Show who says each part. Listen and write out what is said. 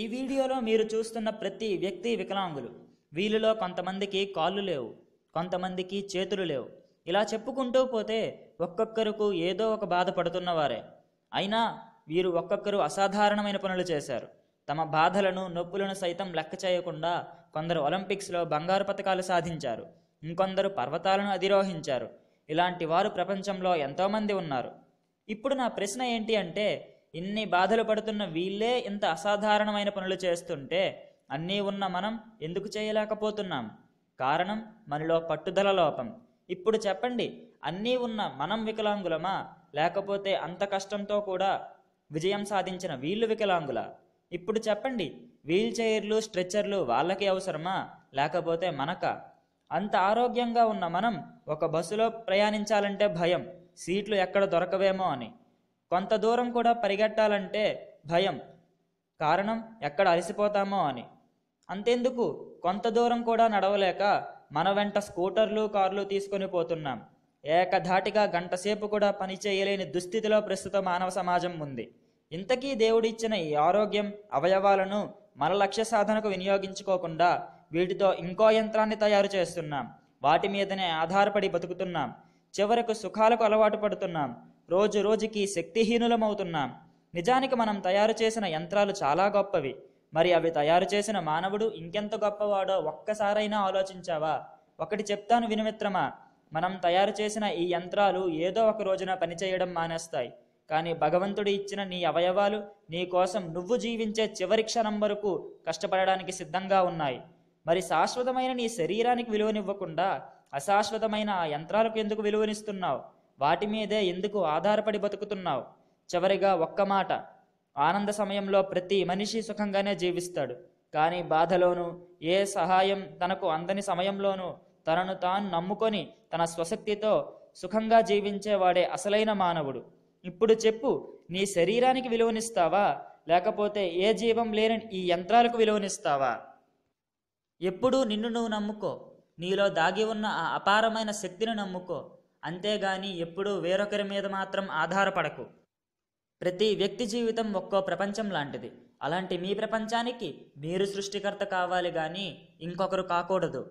Speaker 1: ఈ వీడియోలో మీరు చూస్తున్న ప్రతి వ్యక్తి వికలాంగులు వీళ్ళలో కొంతమందికి కాళ్ళు లేవు కొంతమందికి చేతులు లేవు ఇలా చెప్పుకుంటూ పోతే ఒక్కొక్కరుకు ఏదో ఒక బాధ పడుతున్నవారే అయినా వీరు ఒక్కొక్కరు అసాధారణమైన పనులు చేశారు తమ బాధలను నొప్పులను సైతం లెక్క చేయకుండా కొందరు ఒలింపిక్స్లో బంగారు పథకాలు సాధించారు ఇంకొందరు పర్వతాలను అధిరోహించారు ఇలాంటి వారు ప్రపంచంలో ఎంతోమంది ఉన్నారు ఇప్పుడు నా ప్రశ్న ఏంటి అంటే ఇన్ని బాధలు పడుతున్న వీళ్ళే ఇంత అసాధారణమైన పనులు చేస్తుంటే అన్నీ ఉన్న మనం ఎందుకు చేయలేకపోతున్నాం కారణం మనలో పట్టుదల లోపం ఇప్పుడు చెప్పండి అన్నీ ఉన్న మనం వికలాంగులమా లేకపోతే అంత కష్టంతో కూడా విజయం సాధించిన వీళ్ళు వికలాంగుల ఇప్పుడు చెప్పండి వీల్ చైర్లు స్ట్రెచ్చర్లు వాళ్ళకి అవసరమా లేకపోతే మనక అంత ఆరోగ్యంగా ఉన్న మనం ఒక బస్సులో ప్రయాణించాలంటే భయం సీట్లు ఎక్కడ దొరకవేమో అని కొంత దూరం కూడా పరిగెట్టాలంటే భయం కారణం ఎక్కడ అలసిపోతామో అని అంతెందుకు కొంత దూరం కూడా నడవలేక మన వెంట స్కూటర్లు కార్లు తీసుకొని పోతున్నాం ఏకధాటిగా గంటసేపు కూడా పని చేయలేని దుస్థితిలో ప్రస్తుత మానవ సమాజం ఉంది ఇంతకీ దేవుడిచ్చిన ఈ ఆరోగ్యం అవయవాలను మన లక్ష్య సాధనకు వినియోగించుకోకుండా వీటితో ఇంకో యంత్రాన్ని తయారు చేస్తున్నాం వాటి మీదనే ఆధారపడి బతుకుతున్నాం చివరకు సుఖాలకు అలవాటు పడుతున్నాం రోజు రోజుకి శక్తిహీనులమవుతున్నాం నిజానికి మనం తయారు చేసిన యంత్రాలు చాలా గొప్పవి మరి అవి తయారు చేసిన మానవుడు ఇంకెంత గొప్పవాడో ఒక్కసారైనా ఆలోచించావా ఒకటి చెప్తాను వినుమిత్రమా మనం తయారు చేసిన ఈ యంత్రాలు ఏదో ఒక రోజున పనిచేయడం మానేస్తాయి కానీ భగవంతుడు ఇచ్చిన నీ అవయవాలు నీ కోసం నువ్వు జీవించే చివరి క్షణం వరకు కష్టపడడానికి సిద్ధంగా ఉన్నాయి మరి శాశ్వతమైన నీ శరీరానికి విలువనివ్వకుండా అశాశ్వతమైన ఆ యంత్రాలకు ఎందుకు విలువనిస్తున్నావు వాటి మీదే ఎందుకు ఆధారపడి బతుకుతున్నావు చివరిగా ఒక్క మాట ఆనంద సమయంలో ప్రతి మనిషి సుఖంగానే జీవిస్తాడు కానీ బాధలోనూ ఏ సహాయం తనకు అందని సమయంలోనూ తనను తాను నమ్ముకొని తన స్వశక్తితో సుఖంగా జీవించేవాడే అసలైన మానవుడు ఇప్పుడు చెప్పు నీ శరీరానికి విలువనిస్తావా లేకపోతే ఏ జీవం లేని ఈ యంత్రాలకు విలువనిస్తావా ఎప్పుడూ నిన్ను నువ్వు నమ్ముకో నీలో దాగి ఉన్న ఆ అపారమైన శక్తిని నమ్ముకో అంతేగాని ఎప్పుడూ వేరొకరి మీద మాత్రం ఆధారపడకు ప్రతి వ్యక్తి జీవితం ఒక్కో ప్రపంచం లాంటిది అలాంటి మీ ప్రపంచానికి మీరు సృష్టికర్త కావాలి కానీ ఇంకొకరు కాకూడదు